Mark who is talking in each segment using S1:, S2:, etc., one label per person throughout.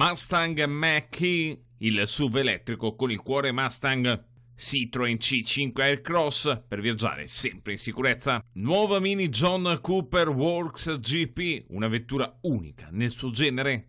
S1: Mustang Mach-E, il SUV elettrico con il cuore Mustang. Citroen C5 Aircross per viaggiare sempre in sicurezza. Nuova mini John Cooper Works GP, una vettura unica nel suo genere.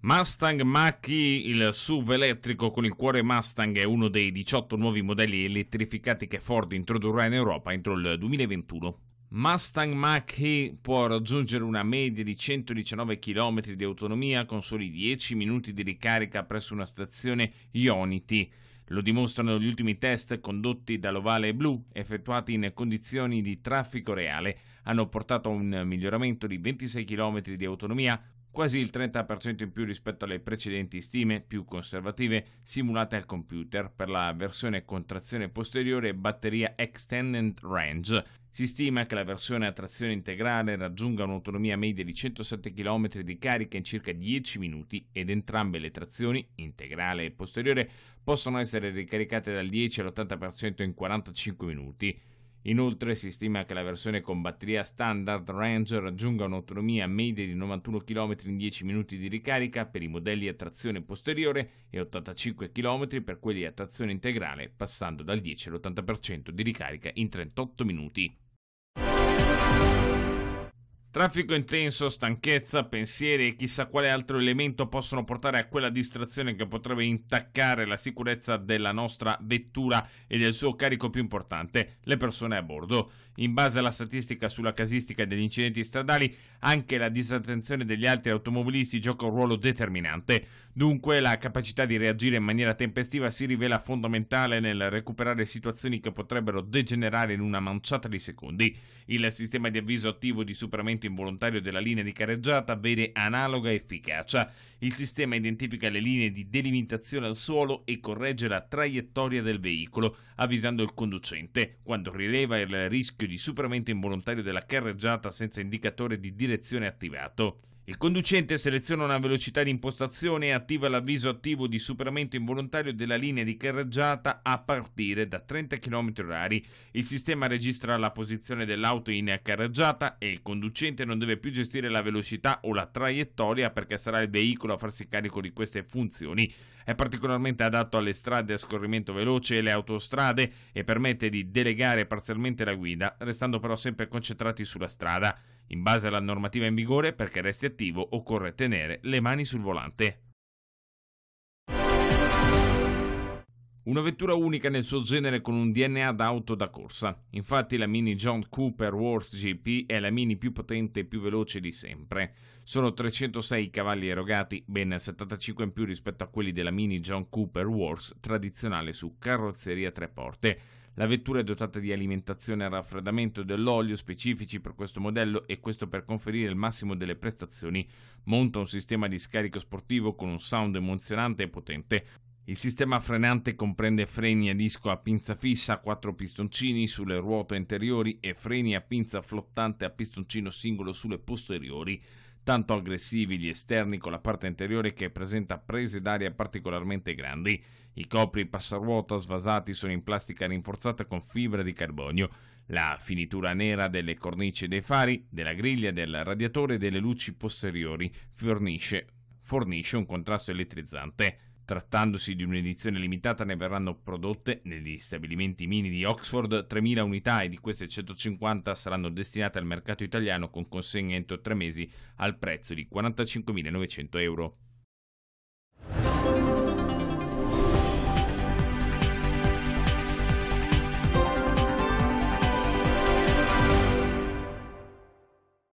S1: Mustang Mach-E, il SUV elettrico con il cuore Mustang, è uno dei 18 nuovi modelli elettrificati che Ford introdurrà in Europa entro il 2021. Mustang Mach-E può raggiungere una media di 119 km di autonomia con soli 10 minuti di ricarica presso una stazione Ionity. Lo dimostrano gli ultimi test condotti dall'Ovale Blu, effettuati in condizioni di traffico reale. Hanno portato a un miglioramento di 26 km di autonomia quasi il 30% in più rispetto alle precedenti stime più conservative simulate al computer per la versione con trazione posteriore e batteria Extended Range. Si stima che la versione a trazione integrale raggiunga un'autonomia media di 107 km di carica in circa 10 minuti ed entrambe le trazioni, integrale e posteriore, possono essere ricaricate dal 10 all'80% in 45 minuti. Inoltre si stima che la versione con batteria standard Ranger raggiunga un'autonomia media di 91 km in 10 minuti di ricarica per i modelli a trazione posteriore e 85 km per quelli a trazione integrale, passando dal 10 all'80% di ricarica in 38 minuti. Traffico intenso, stanchezza, pensieri e chissà quale altro elemento possono portare a quella distrazione che potrebbe intaccare la sicurezza della nostra vettura e del suo carico più importante, le persone a bordo. In base alla statistica sulla casistica degli incidenti stradali, anche la disattenzione degli altri automobilisti gioca un ruolo determinante. Dunque la capacità di reagire in maniera tempestiva si rivela fondamentale nel recuperare situazioni che potrebbero degenerare in una manciata di secondi. Il sistema di avviso attivo di superamento spostamento involontario della linea di carreggiata vede analoga efficacia. Il sistema identifica le linee di delimitazione al suolo e corregge la traiettoria del veicolo, avvisando il conducente. Quando rileva il rischio di superamento involontario della carreggiata senza indicatore di direzione attivato, il conducente seleziona una velocità di impostazione e attiva l'avviso attivo di superamento involontario della linea di carreggiata a partire da 30 km/h. Il sistema registra la posizione dell'auto in carreggiata e il conducente non deve più gestire la velocità o la traiettoria perché sarà il veicolo a farsi carico di queste funzioni. È particolarmente adatto alle strade a scorrimento veloce e le autostrade e permette di delegare parzialmente la guida, restando però sempre concentrati sulla strada. In base alla normativa in vigore, perché resti attivo occorre tenere le mani sul volante. Una vettura unica nel suo genere con un DNA da auto da corsa. Infatti la Mini John Cooper Wars GP è la Mini più potente e più veloce di sempre. Sono 306 i cavalli erogati, ben 75 in più rispetto a quelli della Mini John Cooper Wars tradizionale su carrozzeria tre porte. La vettura è dotata di alimentazione a raffreddamento dell'olio specifici per questo modello e questo per conferire il massimo delle prestazioni. Monta un sistema di scarico sportivo con un sound emozionante e potente. Il sistema frenante comprende freni a disco a pinza fissa, quattro pistoncini sulle ruote anteriori e freni a pinza flottante a pistoncino singolo sulle posteriori, tanto aggressivi gli esterni con la parte anteriore che presenta prese d'aria particolarmente grandi. I copri passaruota svasati sono in plastica rinforzata con fibra di carbonio. La finitura nera delle cornici dei fari, della griglia, del radiatore e delle luci posteriori fornisce, fornisce un contrasto elettrizzante. Trattandosi di un'edizione limitata ne verranno prodotte negli stabilimenti mini di Oxford 3.000 unità e di queste 150 saranno destinate al mercato italiano con consegne entro tre mesi al prezzo di 45.900 euro.